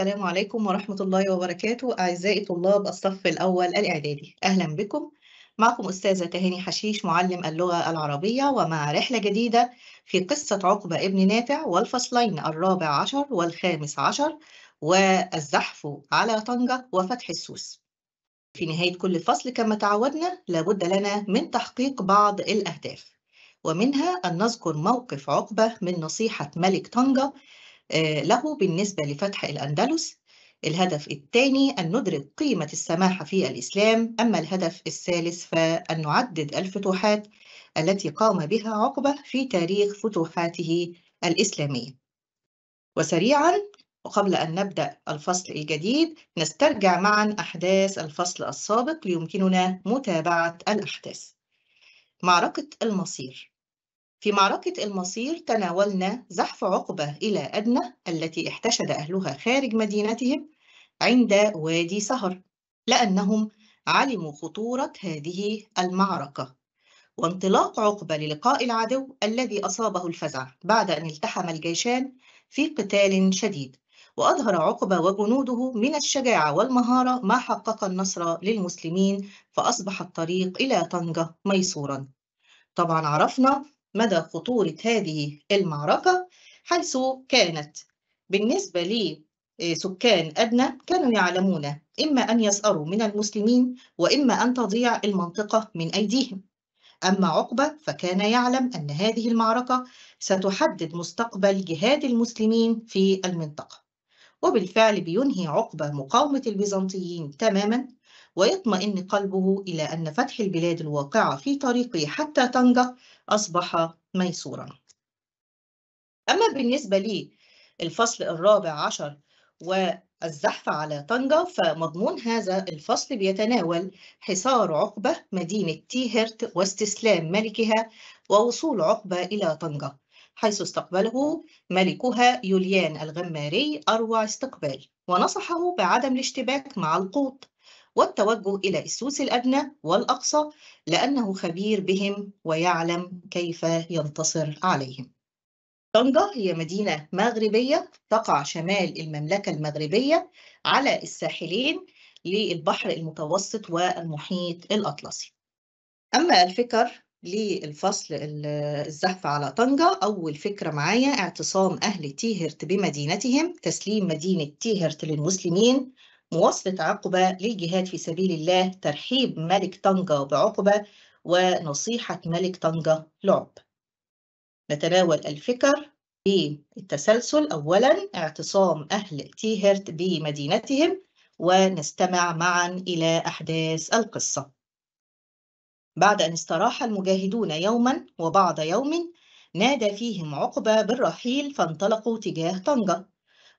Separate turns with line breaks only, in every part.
السلام عليكم ورحمة الله وبركاته أعزائي طلاب الصف الأول الإعدادي أهلا بكم معكم أستاذة تهاني حشيش معلم اللغة العربية ومع رحلة جديدة في قصة عقبة ابن نافع والفصلين الرابع عشر والخامس عشر والزحف على طنجة وفتح السوس في نهاية كل فصل كما تعودنا لابد لنا من تحقيق بعض الأهداف ومنها أن نذكر موقف عقبة من نصيحة ملك طنجة آه، له بالنسبة لفتح الأندلس الهدف الثاني أن ندرك قيمة السماحة في الإسلام أما الهدف الثالث فأن نعدد الفتوحات التي قام بها عقبة في تاريخ فتوحاته الإسلامية وسريعا وقبل أن نبدأ الفصل الجديد نسترجع معا أحداث الفصل السابق ليمكننا متابعة الأحداث معركة المصير في معركة المصير تناولنا زحف عقبة إلى أدنى التي احتشد أهلها خارج مدينتهم عند وادي سهر لأنهم علموا خطورة هذه المعركة وانطلاق عقبة للقاء العدو الذي أصابه الفزع بعد أن التحم الجيشان في قتال شديد وأظهر عقبة وجنوده من الشجاعة والمهارة ما حقق النصر للمسلمين فأصبح الطريق إلى طنجة ميسورا طبعا عرفنا مدى خطورة هذه المعركة حيث كانت بالنسبة لسكان آه، أدنى كانوا يعلمون إما أن يسأروا من المسلمين وإما أن تضيع المنطقة من أيديهم أما عقبة فكان يعلم أن هذه المعركة ستحدد مستقبل جهاد المسلمين في المنطقة وبالفعل بينهي عقبة مقاومة البيزنطيين تماما ويطمئن قلبه إلى أن فتح البلاد الواقعة في طريقه حتى تنجح أصبح ميسورا أما بالنسبة لي الفصل الرابع عشر والزحف على طنجة فمضمون هذا الفصل بيتناول حصار عقبة مدينة تيهرت واستسلام ملكها ووصول عقبة إلى طنجة حيث استقبله ملكها يوليان الغماري أروع استقبال ونصحه بعدم الاشتباك مع القوط والتوجه إلى السوس الأدنى والأقصى لأنه خبير بهم ويعلم كيف ينتصر عليهم طنجة هي مدينة مغربية تقع شمال المملكة المغربية على الساحلين للبحر المتوسط والمحيط الأطلسي أما الفكر للفصل الزحف على طنجة أول فكرة معايا اعتصام أهل تيهرت بمدينتهم تسليم مدينة تيهرت للمسلمين مواصلة عقبة للجهاد في سبيل الله ترحيب ملك طنجة بعقبة ونصيحة ملك طنجة لعب نتناول الفكر بالتسلسل أولا اعتصام أهل تيهرت بمدينتهم ونستمع معا إلى أحداث القصة بعد أن استراح المجاهدون يوما وبعد يوم نادى فيهم عقبة بالرحيل فانطلقوا تجاه طنجة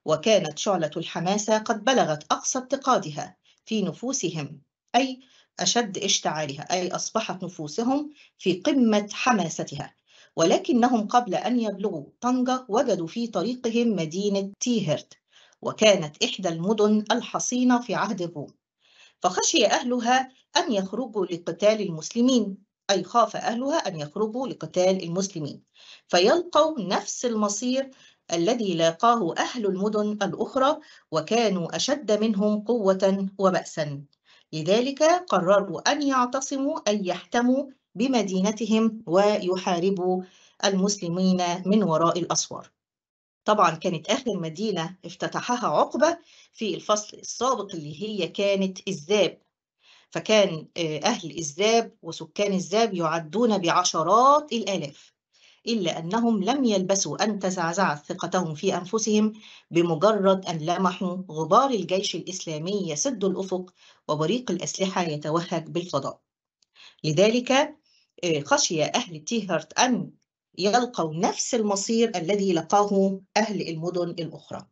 وكانت شعلة الحماسة قد بلغت أقصى اتقادها في نفوسهم أي أشد اشتعالها أي أصبحت نفوسهم في قمة حماستها ولكنهم قبل أن يبلغوا طنجة وجدوا في طريقهم مدينة تيهرت وكانت إحدى المدن الحصينة في عهد الروم فخشي أهلها أن يخرجوا لقتال المسلمين أي خاف أهلها أن يخرجوا لقتال المسلمين فيلقوا نفس المصير الذي لاقاه أهل المدن الأخرى وكانوا أشد منهم قوة وبأسا لذلك قرروا أن يعتصموا أي يحتموا بمدينتهم ويحاربوا المسلمين من وراء الأسوار طبعا كانت آخر مدينة افتتحها عقبة في الفصل السابق اللي هي كانت الزاب فكان آه، أهل الزاب وسكان الزاب يعدون بعشرات الآلاف إلا أنهم لم يلبسوا أن تزعزعت ثقتهم في أنفسهم بمجرد أن لمحوا غبار الجيش الإسلامي يسد الأفق وبريق الأسلحة يتوهج بالفضاء لذلك آه، خشي أهل تيهرت أن يلقوا نفس المصير الذي لقاه أهل المدن الأخرى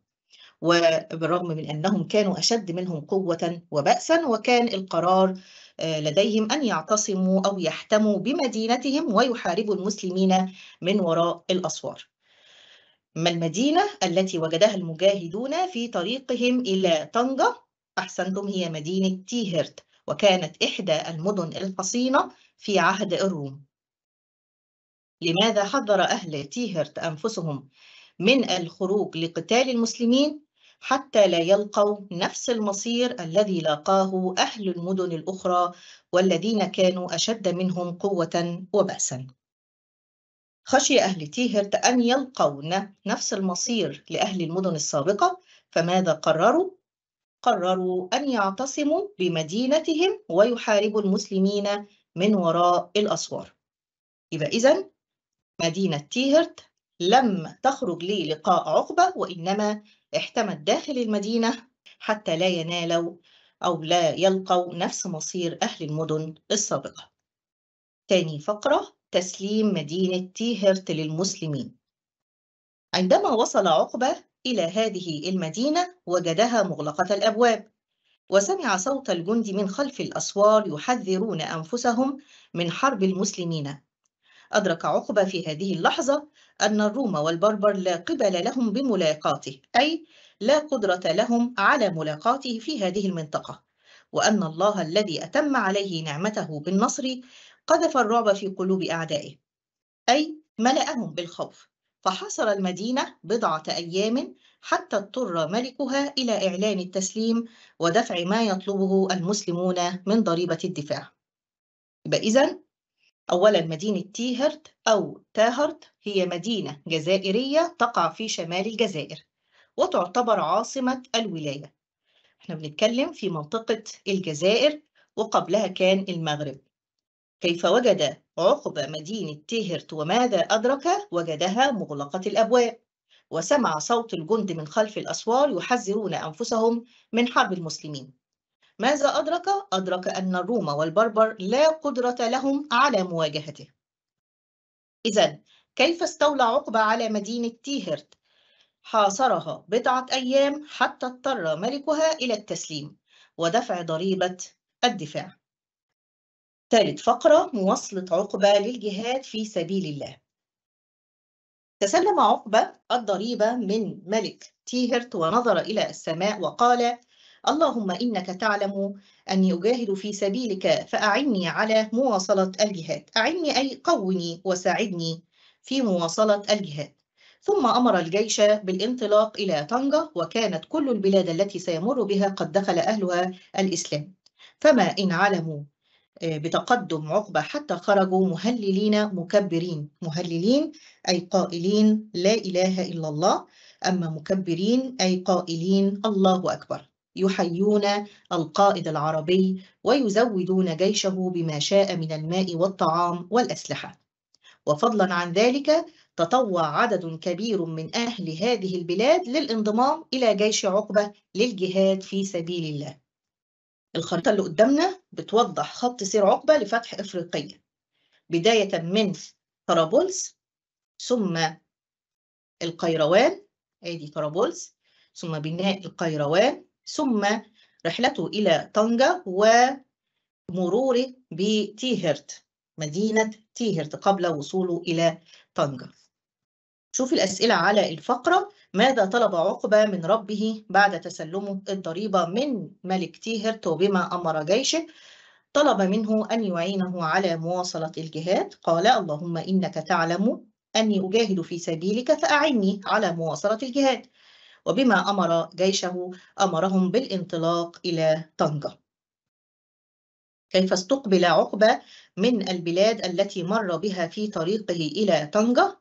وبالرغم من أنهم كانوا أشد منهم قوة وبأسا وكان القرار آه، لديهم أن يعتصموا أو يحتموا بمدينتهم ويحاربوا المسلمين من وراء الأسوار ما المدينة التي وجدها المجاهدون في طريقهم إلى طنجة أحسنتم هي مدينة تيهرت وكانت إحدى المدن الحصينة في عهد الروم لماذا حذر أهل تيهرت أنفسهم من الخروج لقتال المسلمين حتى لا يلقوا نفس المصير الذي لاقاه أهل المدن الأخرى والذين كانوا أشد منهم قوة وبأسا خشي أهل تيهرت أن يلقون نفس المصير لأهل المدن السابقة فماذا قرروا؟ قرروا أن يعتصموا بمدينتهم ويحاربوا المسلمين من وراء الأسوار يبقى إذن مدينة تيهرت لم تخرج للقاء عقبة وإنما احتمت داخل المدينة حتى لا ينالوا أو لا يلقوا نفس مصير أهل المدن السابقة. تاني فقرة تسليم مدينة تيهرت للمسلمين. عندما وصل عقبة إلى هذه المدينة وجدها مغلقة الأبواب، وسمع صوت الجند من خلف الأسوار يحذرون أنفسهم من حرب المسلمين أدرك عقبة في هذه اللحظة أن الروم والبربر لا قبل لهم بملاقاته أي لا قدرة لهم على ملاقاته في هذه المنطقة وأن الله الذي أتم عليه نعمته بالنصر قذف الرعب في قلوب أعدائه أي ملأهم بالخوف فحاصر المدينة بضعة أيام حتى اضطر ملكها إلى إعلان التسليم ودفع ما يطلبه المسلمون من ضريبة الدفاع. إذن أولا مدينة تيهرت أو تاهرت هي مدينة جزائرية تقع في شمال الجزائر وتعتبر عاصمة الولاية احنا بنتكلم في منطقة الجزائر وقبلها كان المغرب كيف وجد عقب مدينة تيهرت وماذا أدرك وجدها مغلقة الأبواب وسمع صوت الجند من خلف الأسوار يحذرون أنفسهم من حرب المسلمين ماذا أدرك؟ أدرك أن الروم والبربر لا قدرة لهم على مواجهته إذا كيف استولى عقبة على مدينة تيهرت؟ حاصرها بضعة أيام حتى اضطر ملكها إلى التسليم ودفع ضريبة الدفاع ثالث فقرة مواصلة عقبة للجهاد في سبيل الله تسلم عقبة الضريبة من ملك تيهرت ونظر إلى السماء وقال اللهم إنك تعلم أني أجاهد في سبيلك فأعني على مواصلة الجهاد أعني أي قوني وساعدني في مواصلة الجهاد ثم أمر الجيش بالانطلاق إلى طنجة وكانت كل البلاد التي سيمر بها قد دخل أهلها الإسلام فما إن علموا آه، بتقدم عقبة حتى خرجوا مهللين مكبرين مهللين أي قائلين لا إله إلا الله أما مكبرين أي قائلين الله أكبر يحيون القائد العربي ويزودون جيشه بما شاء من الماء والطعام والأسلحة وفضلا عن ذلك تطوع عدد كبير من أهل هذه البلاد للانضمام إلى جيش عقبة للجهاد في سبيل الله الخريطة اللي قدامنا بتوضح خط سير عقبة لفتح إفريقيا بداية من طرابلس ثم القيروان ادي طرابلس ثم بناء القيروان ثم رحلته إلى طنجة ومروره بتيهرت مدينة تيهرت قبل وصوله إلى طنجة شوف الأسئلة على الفقرة ماذا طلب عقبة من ربه بعد تسلمه الضريبة من ملك تيهرت وبما أمر جيشه طلب منه أن يعينه على مواصلة الجهاد قال اللهم إنك تعلم أني أجاهد في سبيلك فأعني على مواصلة الجهاد وبما أمر جيشه أمرهم بالانطلاق إلى طنجة كيف استقبل عقبة من البلاد التي مر بها في طريقه إلى طنجة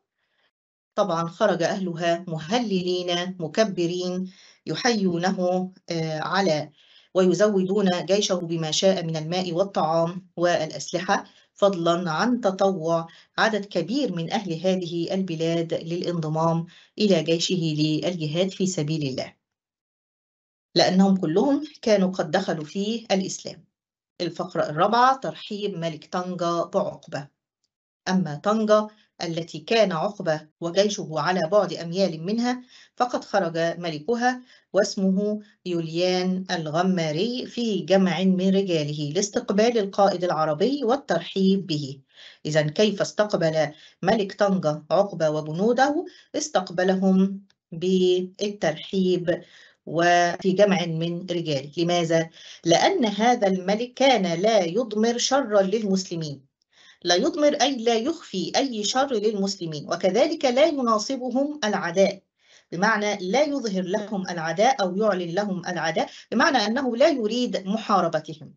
طبعا خرج أهلها مهللين مكبرين يحيونه آه، على ويزودون جيشه بما شاء من الماء والطعام والأسلحة فضلا عن تطوع عدد كبير من أهل هذه البلاد للانضمام إلى جيشه للجهاد في سبيل الله لأنهم كلهم كانوا قد دخلوا في الإسلام الفقرة الرابعة ترحيب ملك طنجة بعقبة أما طنجة التي كان عقبة وجيشه على بعد أميال منها فقد خرج ملكها واسمه يوليان الغماري في جمع من رجاله لاستقبال القائد العربي والترحيب به إذا كيف استقبل ملك طنجة عقبة وجنوده استقبلهم بالترحيب وفي جمع من رجاله لماذا؟ لأن هذا الملك كان لا يضمر شرا للمسلمين لا يضمر أي لا يخفي أي شر للمسلمين وكذلك لا يناصبهم العداء بمعنى لا يظهر لهم العداء أو يعلن لهم العداء بمعنى أنه لا يريد محاربتهم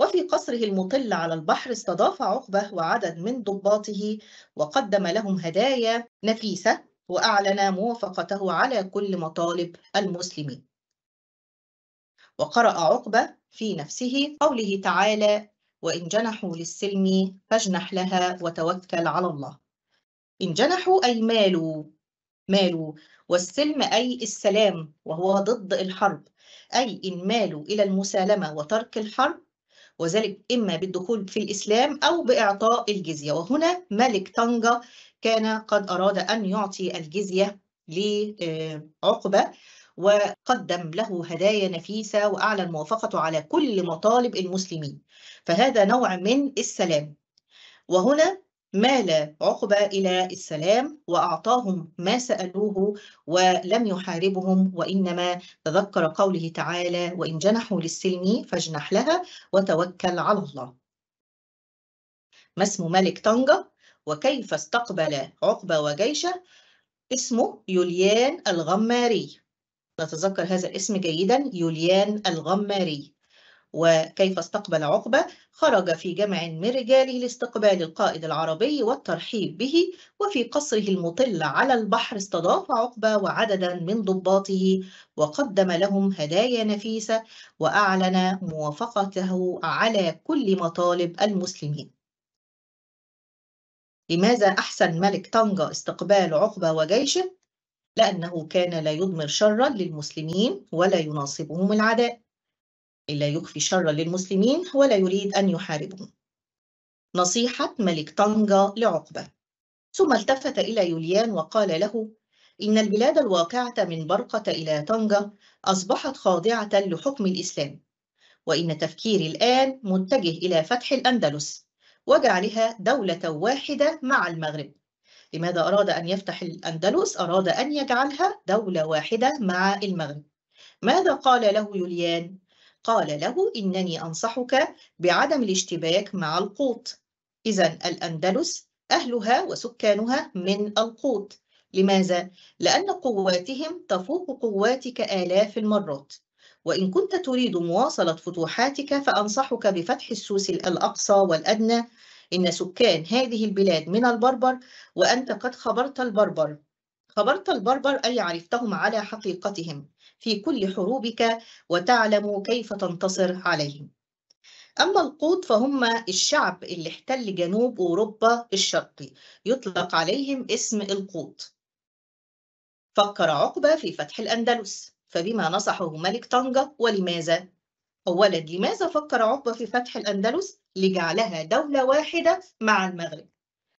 وفي قصره المطل على البحر استضاف عقبة وعدد من ضباطه وقدم لهم هدايا نفيسة وأعلن موافقته على كل مطالب المسلمين وقرأ عقبة في نفسه قوله تعالى وإن جنحوا للسلم فاجنح لها وتوكل على الله إن جنحوا أي مالوا مالوا والسلم أي السلام وهو ضد الحرب أي إن مالوا إلى المسالمة وترك الحرب وذلك إما بالدخول في الإسلام أو بإعطاء الجزية وهنا ملك طنجة كان قد أراد أن يعطي الجزية لعقبة وقدم له هدايا نفيسة وأعلن موافقته على كل مطالب المسلمين فهذا نوع من السلام وهنا مال عقبة إلى السلام وأعطاهم ما سألوه ولم يحاربهم وإنما تذكر قوله تعالى وإن جنحوا للسلم فاجنح لها وتوكل على الله ما اسم ملك طنجة وكيف استقبل عقبة وجيشه اسمه يوليان الغماري نتذكر هذا الاسم جيدا يوليان الغماري وكيف استقبل عقبة خرج في جمع من رجاله لاستقبال القائد العربي والترحيب به وفي قصره المطل على البحر استضاف عقبة وعددا من ضباطه وقدم لهم هدايا نفيسة وأعلن موافقته على كل مطالب المسلمين لماذا أحسن ملك طنجة استقبال عقبة وجيشه؟ لأنه كان لا يضمر شرا للمسلمين ولا يناصبهم العداء إلا يخفي شرا للمسلمين ولا يريد أن يحاربهم نصيحة ملك طنجة لعقبة ثم التفت إلى يوليان وقال له إن البلاد الواقعة من برقة إلى طنجة أصبحت خاضعة لحكم الإسلام وإن تفكيري الآن متجه إلى فتح الأندلس وجعلها دولة واحدة مع المغرب لماذا أراد أن يفتح الأندلس؟ أراد أن يجعلها دولة واحدة مع المغرب ماذا قال له يوليان؟ قال له إنني أنصحك بعدم الاشتباك مع القوط إذا الأندلس أهلها وسكانها من القوط لماذا؟ لأن قواتهم تفوق قواتك آلاف المرات وإن كنت تريد مواصلة فتوحاتك فأنصحك بفتح السوس الأقصى والأدنى إن سكان هذه البلاد من البربر وأنت قد خبرت البربر خبرت البربر أي عرفتهم على حقيقتهم في كل حروبك وتعلم كيف تنتصر عليهم أما القوط فهم الشعب اللي احتل جنوب أوروبا الشرقي يطلق عليهم اسم القوط فكر عقبة في فتح الأندلس فبما نصحه ملك طنجة ولماذا؟ أولا لماذا فكر عقبة في فتح الأندلس؟ لجعلها دولة واحدة مع المغرب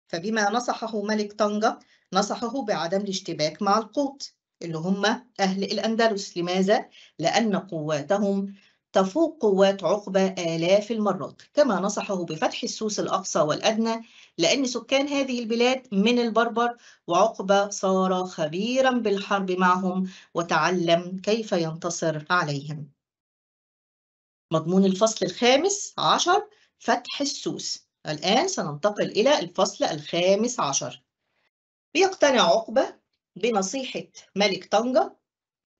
فبما نصحه ملك طنجة نصحه بعدم الاشتباك مع القوط اللي هم أهل الأندلس لماذا؟ لأن قواتهم تفوق قوات عقبة آلاف المرات كما نصحه بفتح السوس الأقصى والأدنى لأن سكان هذه البلاد من البربر وعقبة صار خبيرا بالحرب معهم وتعلم كيف ينتصر عليهم مضمون الفصل الخامس عشر فتح السوس الآن سننتقل إلى الفصل الخامس عشر بيقتنع عقبة بنصيحة ملك طنجة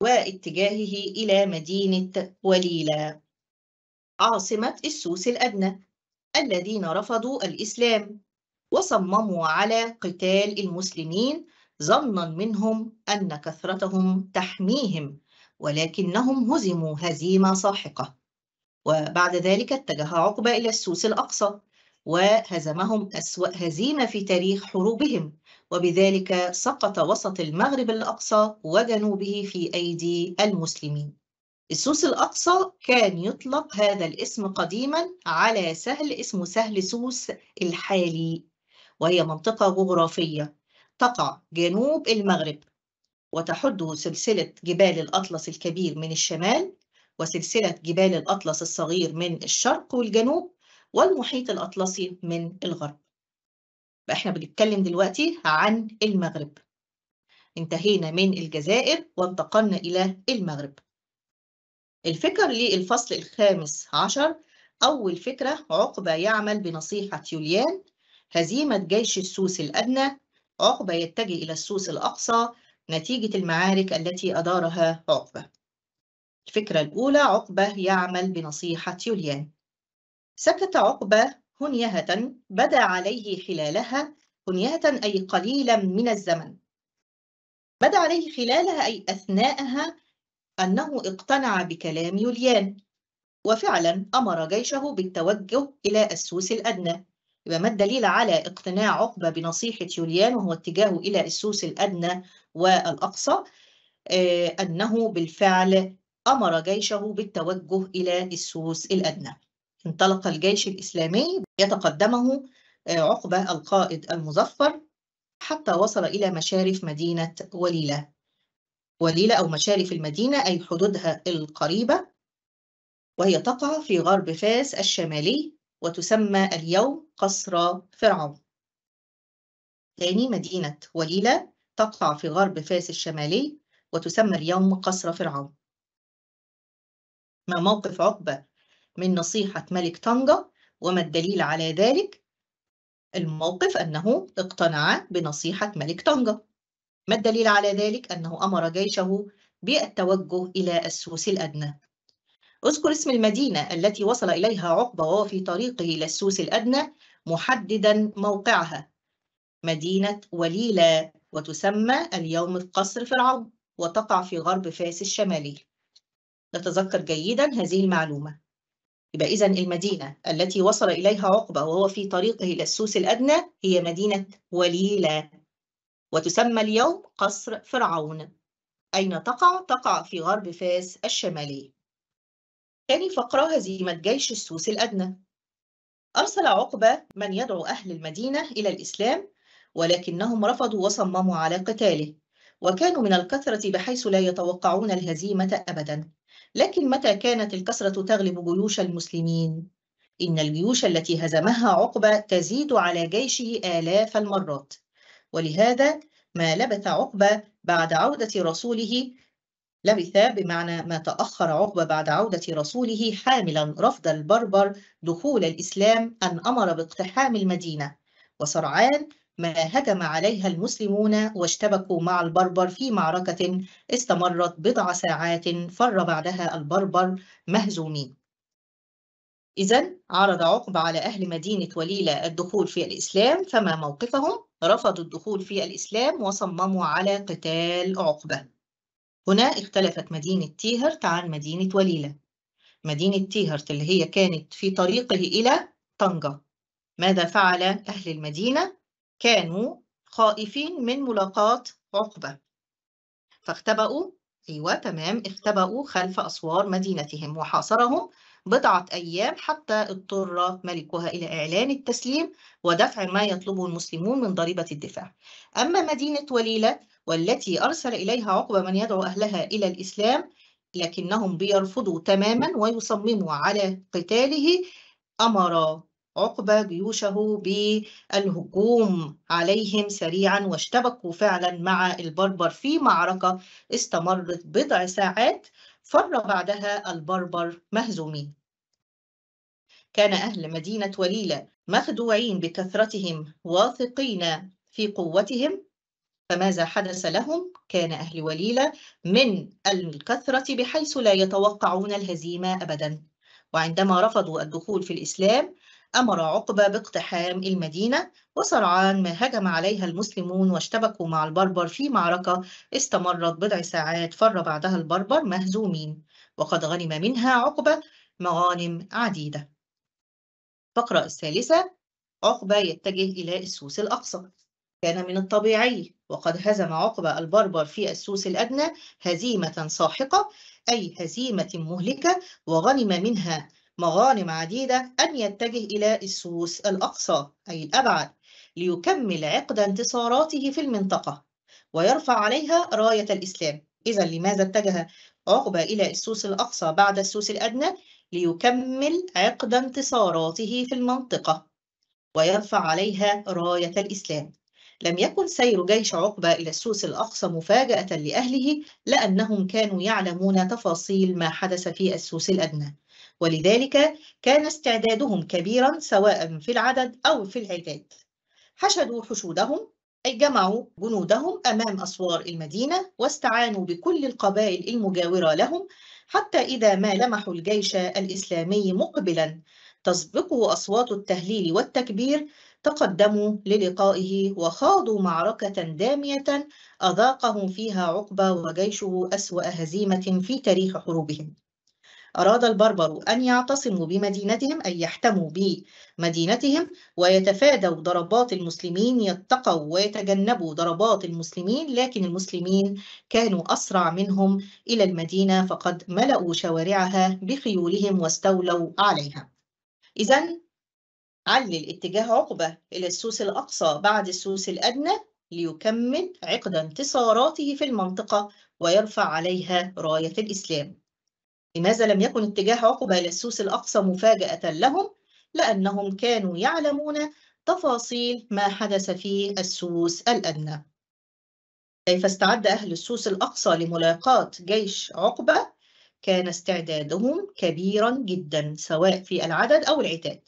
واتجاهه إلى مدينة وليلة عاصمة السوس الأدنى الذين رفضوا الإسلام وصمموا على قتال المسلمين ظنا منهم أن كثرتهم تحميهم ولكنهم هزموا هزيمة ساحقة وبعد ذلك اتجه عقبة إلى السوس الأقصى وهزمهم أسوأ هزيمة في تاريخ حروبهم وبذلك سقط وسط المغرب الأقصى وجنوبه في أيدي المسلمين السوس الأقصى كان يطلق هذا الاسم قديما على سهل اسمه سهل سوس الحالي وهي منطقة جغرافية تقع جنوب المغرب وتحد سلسلة جبال الأطلس الكبير من الشمال وسلسلة جبال الأطلس الصغير من الشرق والجنوب والمحيط الأطلسي من الغرب فإحنا احنا بنتكلم دلوقتي عن المغرب انتهينا من الجزائر وانتقلنا إلى المغرب الفكر للفصل الخامس عشر أول فكرة عقبة يعمل بنصيحة يوليان هزيمة جيش السوس الأدنى عقبة يتجه إلى السوس الأقصى نتيجة المعارك التي أدارها عقبة الفكرة الأولى عقبة يعمل بنصيحة يوليان سكت عقبة هنيهة بدا عليه خلالها هنيهة أي قليلا من الزمن بدا عليه خلالها أي أثناءها أنه اقتنع بكلام يوليان وفعلا أمر جيشه بالتوجه إلى السوس الأدنى يبقى ما الدليل على اقتناع عقبة بنصيحة يوليان وهو اتجاهه إلى السوس الأدنى والأقصى آه، أنه بالفعل أمر جيشه بالتوجه إلى السوس الأدنى انطلق الجيش الإسلامي يتقدمه آه، عقبة القائد المظفر حتى وصل إلى مشارف مدينة وليلة وليلة أو مشارف المدينة أي حدودها القريبة وهي تقع في غرب فاس الشمالي وتسمى اليوم قصر فرعون ثاني مدينة وليلة تقع في غرب فاس الشمالي وتسمى اليوم قصر فرعون ما موقف عقبة من نصيحة ملك طنجة وما الدليل على ذلك؟ الموقف أنه اقتنع بنصيحة ملك طنجة ما الدليل على ذلك؟ أنه أمر جيشه بالتوجه إلى السوس الأدنى اذكر اسم المدينة التي وصل إليها عقبة وهو في طريقه إلى السوس الأدنى محددا موقعها مدينة وليلة وتسمى اليوم القصر فرعون وتقع في غرب فاس الشمالي نتذكر جيدا هذه المعلومة يبقى إذا المدينة التي وصل إليها عقبة وهو في طريقه إلى السوس الأدنى هي مدينة وليلة وتسمى اليوم قصر فرعون أين تقع؟ تقع في غرب فاس الشمالي ثاني فقرة هزيمة جيش السوس الأدنى أرسل عقبة من يدعو أهل المدينة إلى الإسلام ولكنهم رفضوا وصمموا على قتاله وكانوا من الكثرة بحيث لا يتوقعون الهزيمة أبداً لكن متى كانت الكسرة تغلب جيوش المسلمين؟ إن الجيوش التي هزمها عقبة تزيد على جيشه آلاف المرات ولهذا ما لبث عقبة بعد عودة رسوله لبث بمعنى ما تأخر عقبة بعد عودة رسوله حاملا رفض البربر دخول الإسلام أن أمر باقتحام المدينة وسرعان ما هجم عليها المسلمون واشتبكوا مع البربر في معركة استمرت بضع ساعات فر بعدها البربر مهزومين إذا عرض عقب على أهل مدينة وليلة الدخول في الإسلام فما موقفهم؟ رفضوا الدخول في الإسلام وصمموا على قتال عقبة هنا اختلفت مدينة تيهرت عن مدينة وليلة مدينة تيهرت اللي هي كانت في طريقه إلى طنجة ماذا فعل أهل المدينة؟ كانوا خائفين من ملاقاة عقبة فاختبأوا أيوة تمام اختبأوا خلف أسوار مدينتهم وحاصرهم بضعة أيام حتى اضطر ملكها إلى إعلان التسليم ودفع ما يطلبه المسلمون من ضريبة الدفاع أما مدينة وليلة والتي أرسل إليها عقبة من يدعو أهلها إلى الإسلام لكنهم بيرفضوا تماما ويصمموا على قتاله أمر عقبة جيوشه بالهجوم عليهم سريعا واشتبكوا فعلا مع البربر في معركة استمرت بضع ساعات فر بعدها البربر مهزومين كان أهل مدينة وليلة مخدوعين بكثرتهم واثقين في قوتهم فماذا حدث لهم؟ كان أهل وليلة من الكثرة بحيث لا يتوقعون الهزيمة أبدا وعندما رفضوا الدخول في الإسلام أمر عقبة باقتحام المدينة وسرعان ما هجم عليها المسلمون واشتبكوا مع البربر في معركة استمرت بضع ساعات فر بعدها البربر مهزومين وقد غنم منها عقبة مغانم عديدة فقرة الثالثة عقبة يتجه إلى السوس الأقصى كان من الطبيعي وقد هزم عقبة البربر في السوس الأدنى هزيمة ساحقة أي هزيمة مهلكة وغنم منها مغانم عديدة أن يتجه إلى السوس الأقصى أي الأبعد ليكمل عقد انتصاراته في المنطقة ويرفع عليها راية الإسلام إذا لماذا اتجه عقبة إلى السوس الأقصى بعد السوس الأدنى ليكمل عقد انتصاراته في المنطقة ويرفع عليها راية الإسلام لم يكن سير جيش عقبة إلى السوس الأقصى مفاجأة لأهله لأنهم كانوا يعلمون تفاصيل ما حدث في السوس الأدنى ولذلك كان استعدادهم كبيرا سواء في العدد أو في العداد حشدوا حشودهم أي جمعوا جنودهم أمام أسوار المدينة واستعانوا بكل القبائل المجاورة لهم حتى إذا ما لمحوا الجيش الإسلامي مقبلا تسبقه أصوات التهليل والتكبير تقدموا للقائه وخاضوا معركة دامية أذاقهم فيها عقبة وجيشه أسوأ هزيمة في تاريخ حروبهم أراد البربر أن يعتصموا بمدينتهم أي يحتموا بمدينتهم ويتفادوا ضربات المسلمين يتقوا ويتجنبوا ضربات المسلمين لكن المسلمين كانوا أسرع منهم إلى المدينة فقد ملأوا شوارعها بخيولهم واستولوا عليها إذا علل اتجاه عقبة إلى السوس الأقصى بعد السوس الأدنى ليكمل عقد انتصاراته في المنطقة ويرفع عليها راية الإسلام لماذا لم يكن اتجاه عقبة إلى السوس الأقصى مفاجأة لهم؟ لأنهم كانوا يعلمون تفاصيل ما حدث في السوس الأدنى كيف استعد أهل السوس الأقصى لملاقاة جيش عقبة؟ كان استعدادهم كبيرا جدا سواء في العدد أو العتاد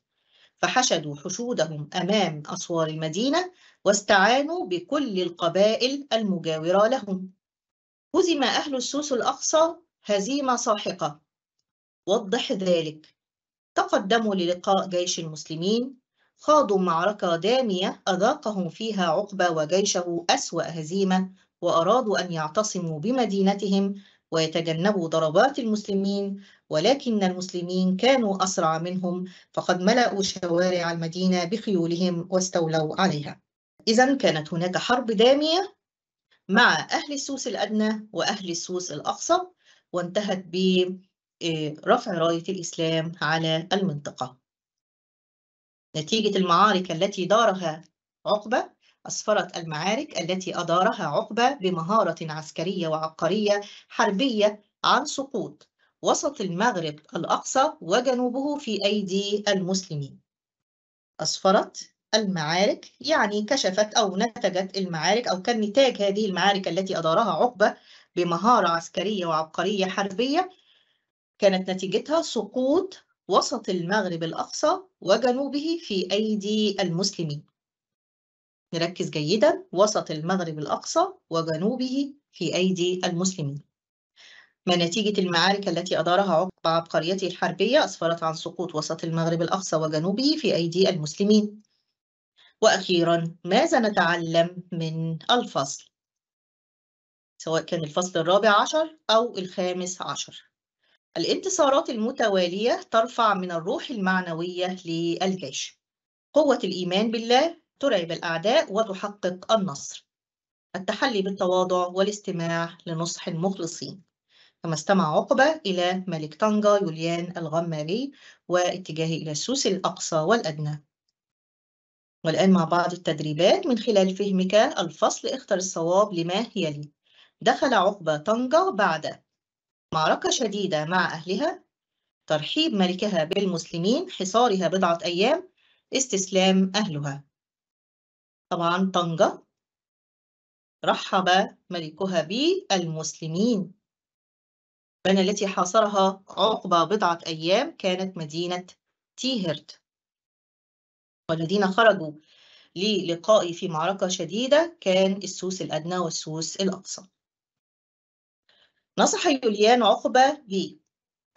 فحشدوا حشودهم أمام أسوار المدينة واستعانوا بكل القبائل المجاورة لهم هزم أهل السوس الأقصى هزيمة ساحقة وضح ذلك تقدموا للقاء جيش المسلمين خاضوا معركة دامية أذاقهم فيها عقبة وجيشه أسوأ هزيمة وأرادوا أن يعتصموا بمدينتهم ويتجنبوا ضربات المسلمين ولكن المسلمين كانوا أسرع منهم فقد ملأوا شوارع المدينة بخيولهم واستولوا عليها إذا كانت هناك حرب دامية مع أهل السوس الأدنى وأهل السوس الأقصى وانتهت برفع آه، راية الإسلام على المنطقة نتيجة المعارك التي دارها عقبة أسفرت المعارك التي أدارها عقبة بمهارة عسكرية وعبقرية حربية عن سقوط وسط المغرب الأقصى وجنوبه في أيدي المسلمين أسفرت المعارك يعني كشفت أو نتجت المعارك أو كان نتاج هذه المعارك التي أدارها عقبة بمهارة عسكرية وعبقرية حربية كانت نتيجتها سقوط وسط المغرب الأقصى وجنوبه في أيدي المسلمين نركز جيدا وسط المغرب الأقصى وجنوبه في أيدي المسلمين ما نتيجة المعارك التي أدارها عقب عبقريته الحربية أسفرت عن سقوط وسط المغرب الأقصى وجنوبه في أيدي المسلمين وأخيرا ماذا نتعلم من الفصل سواء كان الفصل الرابع عشر أو الخامس عشر الانتصارات المتوالية ترفع من الروح المعنوية للجيش قوة الإيمان بالله ترعب الأعداء وتحقق النصر التحلي بالتواضع والاستماع لنصح المخلصين كما استمع عقبة إلى ملك طنجة يوليان الغماري واتجاهه إلى السوس الأقصى والأدنى والآن مع بعض التدريبات من خلال فهمك الفصل اختر الصواب لما يلي دخل عقبة طنجة بعد معركة شديدة مع أهلها ترحيب ملكها بالمسلمين حصارها بضعة أيام استسلام أهلها طبعا طنجة رحب ملكها بالمسلمين بين التي حاصرها عقبة بضعة أيام كانت مدينة تيهرت والذين خرجوا للقاء في معركة شديدة كان السوس الأدنى والسوس الأقصى نصح يوليان عقبة ب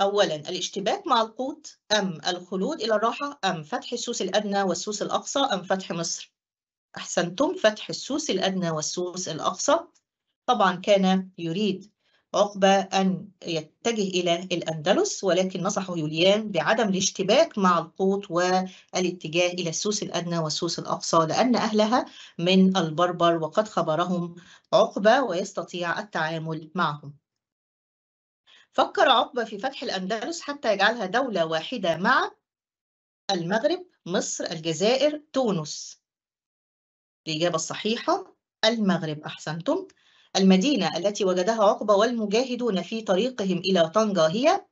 أولا الاشتباك مع القوت أم الخلود إلى الراحة أم فتح السوس الأدنى والسوس الأقصى أم فتح مصر أحسنتم فتح السوس الأدنى والسوس الأقصى طبعا كان يريد عقبة أن يتجه إلى الأندلس ولكن نصحه يوليان بعدم الاشتباك مع القوط والاتجاه إلى السوس الأدنى والسوس الأقصى لأن أهلها من البربر وقد خبرهم عقبة ويستطيع التعامل معهم فكر عقبة في فتح الأندلس حتى يجعلها دولة واحدة مع المغرب مصر الجزائر تونس الإجابة الصحيحة المغرب أحسنتم المدينة التي وجدها عقبة والمجاهدون في طريقهم إلى طنجة هي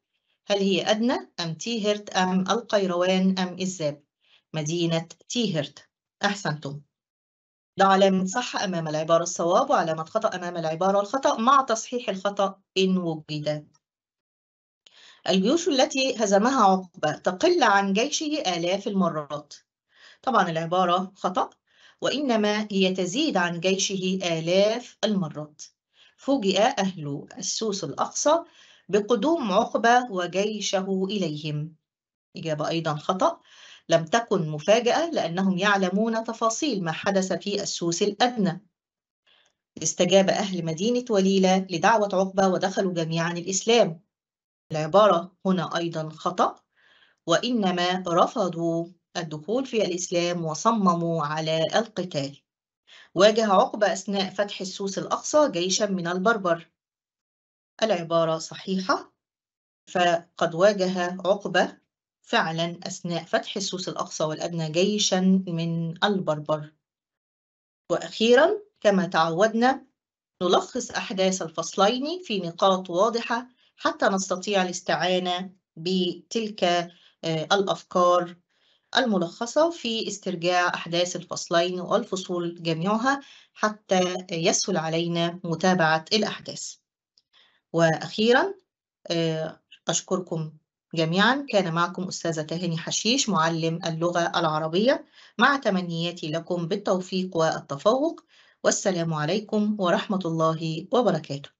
هل هي أدنى أم تيهرت أم القيروان أم إزاب؟ مدينة تيهرت أحسنتم ده علامة صح أمام العبارة الصواب وعلامة خطأ أمام العبارة الخطأ مع تصحيح الخطأ إن وجدت. الجيوش التي هزمها عقبة تقل عن جيشه آلاف المرات طبعا العبارة خطأ وإنما هي تزيد عن جيشه آلاف المرات فوجئ أهل السوس الأقصى بقدوم عقبة وجيشه إليهم إجابة أيضا خطأ لم تكن مفاجأة لأنهم يعلمون تفاصيل ما حدث في السوس الأدنى استجاب أهل مدينة وليلة لدعوة عقبة ودخلوا جميعا الإسلام العبارة هنا أيضا خطأ وإنما رفضوا الدخول في الإسلام وصمموا على القتال واجه عقبة أثناء فتح السوس الأقصى جيشا من البربر العبارة صحيحة فقد واجه عقبة فعلا أثناء فتح السوس الأقصى والأدنى جيشا من البربر وأخيرا كما تعودنا نلخص أحداث الفصلين في نقاط واضحة حتى نستطيع الاستعانة بتلك آه، الأفكار الملخصة في استرجاع أحداث الفصلين والفصول جميعها حتى يسهل علينا متابعة الأحداث وأخيرا آه، أشكركم جميعا كان معكم أستاذة هاني حشيش معلم اللغة العربية مع تمنياتي لكم بالتوفيق والتفوق والسلام عليكم ورحمة الله وبركاته